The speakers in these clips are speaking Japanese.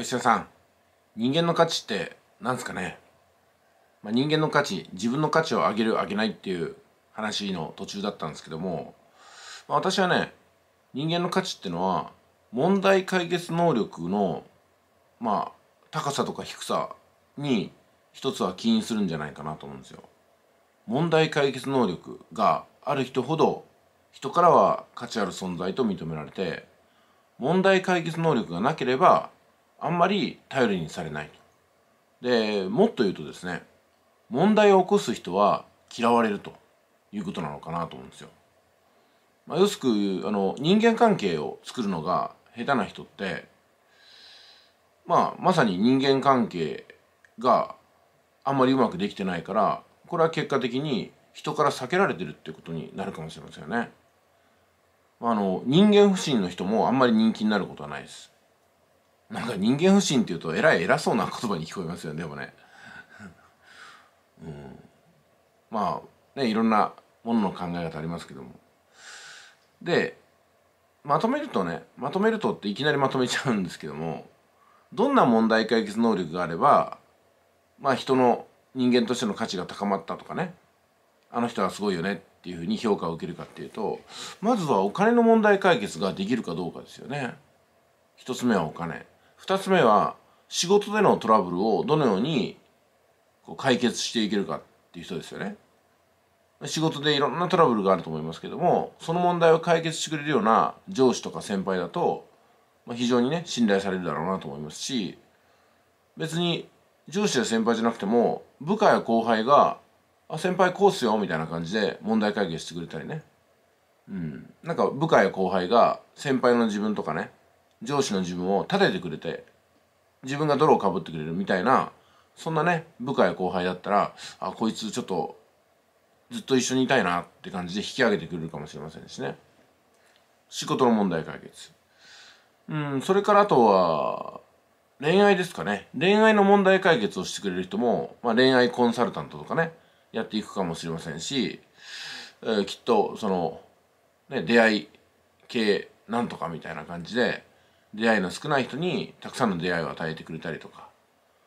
吉田さん人間の価値って何ですかね、まあ、人間の価値自分の価値を上げる上げないっていう話の途中だったんですけども、まあ、私はね人間の価値ってのは問題解決能力のまあ高さとか低さに一つは起因するんじゃないかなと思うんですよ。問題解決能力がある人ほど人からは価値ある存在と認められて問題解決能力がなければあんまり頼りにされないでもっと言うとですね問題を起こす人は嫌われるということなのかなと思うんですよ。まあ、よくあの人間関係を作るのが下手な人ってまあまさに人間関係があんまりうまくできてないからこれは結果的に人から避けられてるってことになるかもしれませんよね。あの人間不信の人もあんまり人気になることはないです。なんか人間不信っていうとえらい偉そうな言葉に聞こえますよねでもね、うん、まあねいろんなものの考え方ありますけどもでまとめるとねまとめるとっていきなりまとめちゃうんですけどもどんな問題解決能力があればまあ人の人間としての価値が高まったとかねあの人はすごいよねっていうふうに評価を受けるかっていうとまずはお金の問題解決ができるかどうかですよね。一つ目はお金2つ目は仕事でのトラブルをどのようにこう解決していけるかっていう人ですよね。仕事でいろんなトラブルがあると思いますけどもその問題を解決してくれるような上司とか先輩だと、まあ、非常にね信頼されるだろうなと思いますし別に上司や先輩じゃなくても部下や後輩が「あ先輩こうっすよ」みたいな感じで問題解決してくれたりねうんなんか部下や後輩が先輩の自分とかね上司の自分を立ててくれて自分が泥をかぶってくれるみたいなそんなね部下や後輩だったらあこいつちょっとずっと一緒にいたいなって感じで引き上げてくれるかもしれませんしね仕事の問題解決うんそれからあとは恋愛ですかね恋愛の問題解決をしてくれる人も、まあ、恋愛コンサルタントとかねやっていくかもしれませんし、えー、きっとその、ね、出会い系なんとかみたいな感じで出会いの少ない人にたくさんの出会いを与えてくれたりとか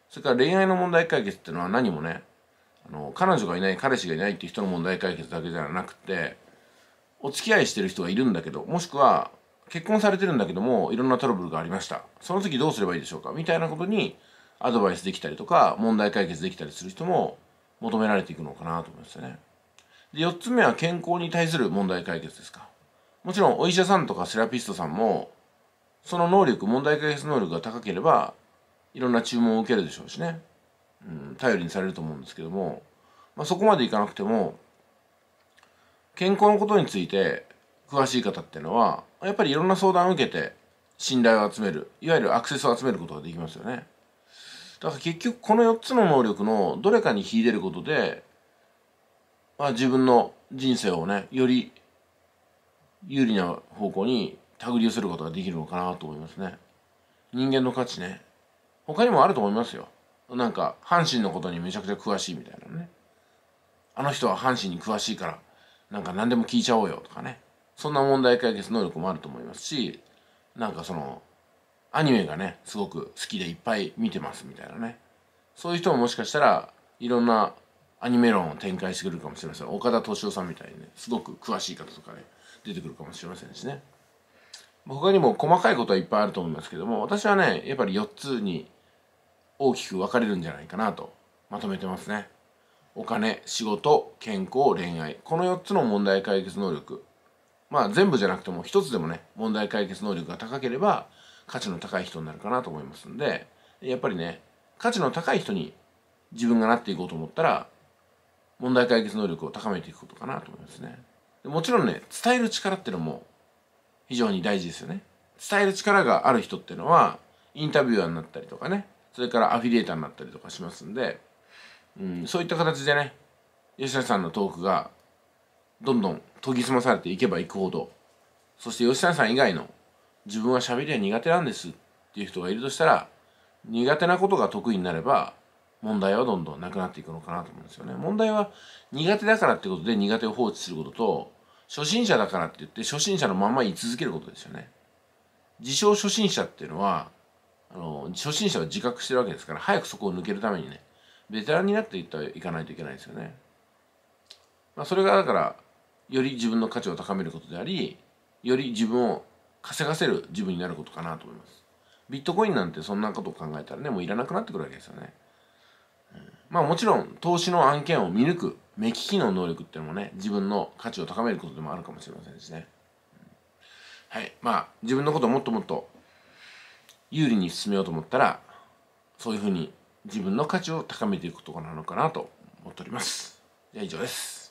それから恋愛の問題解決っていうのは何もねあの彼女がいない彼氏がいないっていう人の問題解決だけじゃなくてお付き合いしてる人がいるんだけどもしくは結婚されてるんだけどもいろんなトラブルがありましたその時どうすればいいでしょうかみたいなことにアドバイスできたりとか問題解決できたりする人も求められていくのかなと思いますよねで四つ目は健康に対する問題解決ですかもちろんお医者さんとかセラピストさんもその能力問題解決能力が高ければいろんな注文を受けるでしょうしね、うん、頼りにされると思うんですけども、まあ、そこまでいかなくても健康のことについて詳しい方っていうのはやっぱりいろんな相談を受けて信頼を集めるいわゆるアクセスを集めることができますよねだから結局この4つの能力のどれかに秀でることで、まあ、自分の人生をねより有利な方向に手繰り寄せることができるのかなと思いますね。人間の価値ね。他にもあると思いますよ。なんか、阪神のことにめちゃくちゃ詳しいみたいなね。あの人は阪神に詳しいから、なんか何でも聞いちゃおうよとかね。そんな問題解決能力もあると思いますし、なんかその、アニメがね、すごく好きでいっぱい見てますみたいなね。そういう人ももしかしたら、いろんなアニメ論を展開してくるかもしれません。岡田敏夫さんみたいにね、すごく詳しい方とかね、出てくるかもしれませんしね。他にも細かいことはいっぱいあると思いますけども私はねやっぱり4つに大きく分かれるんじゃないかなとまとめてますねお金仕事健康恋愛この4つの問題解決能力まあ全部じゃなくても1つでもね問題解決能力が高ければ価値の高い人になるかなと思いますんでやっぱりね価値の高い人に自分がなっていこうと思ったら問題解決能力を高めていくことかなと思いますねもちろんね伝える力っていうのも非常に大事ですよね。伝える力がある人っていうのは、インタビュアーになったりとかね、それからアフィリエーターになったりとかしますんで、うん、そういった形でね、吉田さんのトークが、どんどん研ぎ澄まされていけばいくほど、そして吉田さん以外の、自分は喋りは苦手なんですっていう人がいるとしたら、苦手なことが得意になれば、問題はどんどんなくなっていくのかなと思うんですよね。問題は苦手だからってことで苦手を放置することと、初心者だからって言って初心者のまま言い続けることですよね。自称初心者っていうのはあの初心者は自覚してるわけですから早くそこを抜けるためにねベテランになっていったいかないといけないですよね。まあ、それがだからより自分の価値を高めることでありより自分を稼がせる自分になることかなと思います。ビットコインなんてそんなことを考えたらねもういらなくなってくるわけですよね。まあもちろん投資の案件を見抜く目利きの能力っていうのもね自分の価値を高めることでもあるかもしれませんしね、はいまあ自分のことをもっともっと有利に進めようと思ったらそういうふうに自分の価値を高めていくことなのかなと思っておりますでは以上です